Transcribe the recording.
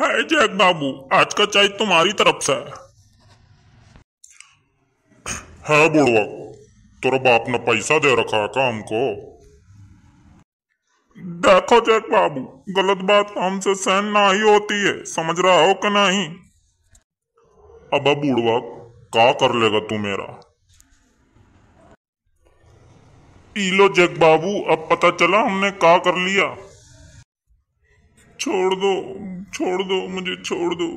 है जैद बाबू आज का चाय तुम्हारी तरफ से है बुढ़वा तेरा बाप ने पैसा दे रखा है काम हमको देखो जैक बाबू गलत बात हमसे सहन ना ही होती है समझ रहा हो कि नहीं अब बुढ़वा का कर लेगा तू मेरा लो जैक बाबू अब पता चला हमने का कर लिया छोड़ दो छोड़ दो मुझे छोड़ दो